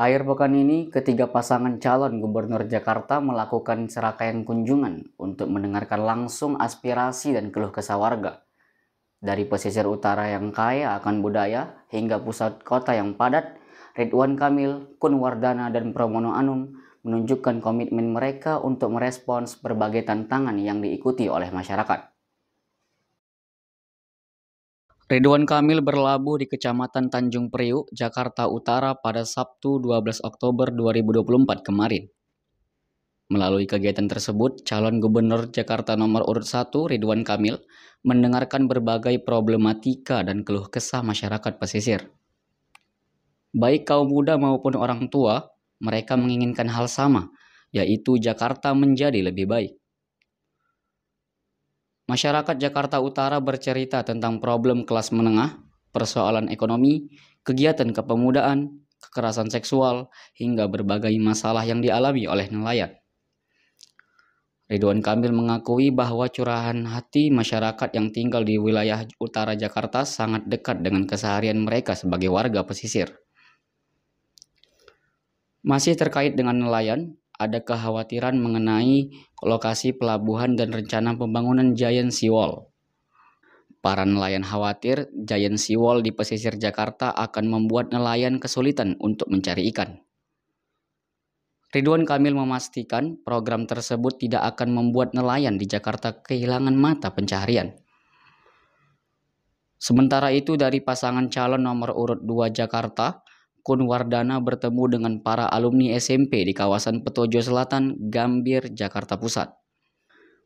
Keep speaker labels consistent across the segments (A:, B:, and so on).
A: Air pekan ini, ketiga pasangan calon Gubernur Jakarta melakukan serangkaian kunjungan untuk mendengarkan langsung aspirasi dan keluh kesah warga. Dari pesisir utara yang kaya akan budaya hingga pusat kota yang padat, Ridwan Kamil, Kun Wardana, dan Pramono Anung menunjukkan komitmen mereka untuk merespons berbagai tantangan yang diikuti oleh masyarakat. Ridwan Kamil berlabuh di Kecamatan Tanjung Priuk, Jakarta Utara pada Sabtu 12 Oktober 2024 kemarin. Melalui kegiatan tersebut, calon gubernur Jakarta nomor urut 1 Ridwan Kamil mendengarkan berbagai problematika dan keluh kesah masyarakat pesisir. Baik kaum muda maupun orang tua, mereka menginginkan hal sama, yaitu Jakarta menjadi lebih baik. Masyarakat Jakarta Utara bercerita tentang problem kelas menengah, persoalan ekonomi, kegiatan kepemudaan, kekerasan seksual, hingga berbagai masalah yang dialami oleh nelayan. Ridwan Kamil mengakui bahwa curahan hati masyarakat yang tinggal di wilayah utara Jakarta sangat dekat dengan keseharian mereka sebagai warga pesisir. Masih terkait dengan nelayan, ada kekhawatiran mengenai lokasi pelabuhan dan rencana pembangunan Giant Seawall. Para nelayan khawatir Giant Seawall di pesisir Jakarta akan membuat nelayan kesulitan untuk mencari ikan. Ridwan Kamil memastikan program tersebut tidak akan membuat nelayan di Jakarta kehilangan mata pencaharian. Sementara itu dari pasangan calon nomor urut 2 Jakarta, Kun Wardana bertemu dengan para alumni SMP di kawasan Petojo Selatan, Gambir, Jakarta Pusat.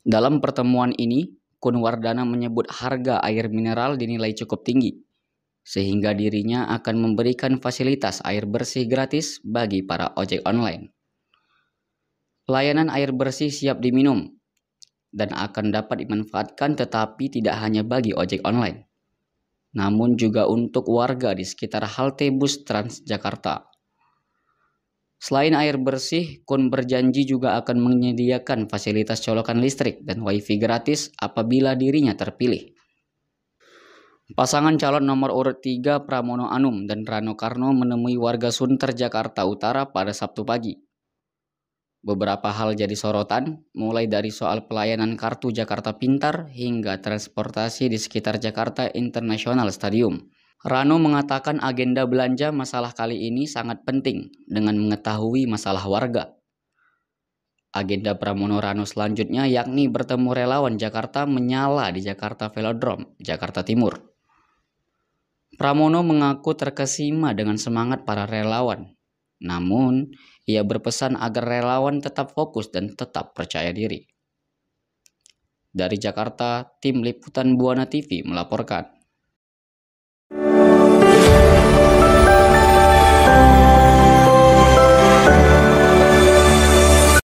A: Dalam pertemuan ini, Kun Wardana menyebut harga air mineral dinilai cukup tinggi, sehingga dirinya akan memberikan fasilitas air bersih gratis bagi para ojek online. Layanan air bersih siap diminum dan akan dapat dimanfaatkan tetapi tidak hanya bagi ojek online namun juga untuk warga di sekitar halte bus Transjakarta. Selain air bersih, KUN berjanji juga akan menyediakan fasilitas colokan listrik dan wifi gratis apabila dirinya terpilih. Pasangan calon nomor urut 3 Pramono Anum dan Rano Karno menemui warga Sunter Jakarta Utara pada Sabtu pagi. Beberapa hal jadi sorotan, mulai dari soal pelayanan kartu Jakarta Pintar hingga transportasi di sekitar Jakarta International Stadium. Rano mengatakan agenda belanja masalah kali ini sangat penting dengan mengetahui masalah warga. Agenda Pramono Rano selanjutnya yakni bertemu relawan Jakarta menyala di Jakarta Velodrome, Jakarta Timur. Pramono mengaku terkesima dengan semangat para relawan namun, ia berpesan agar relawan tetap fokus dan tetap percaya diri. Dari Jakarta, tim liputan Buana TV melaporkan.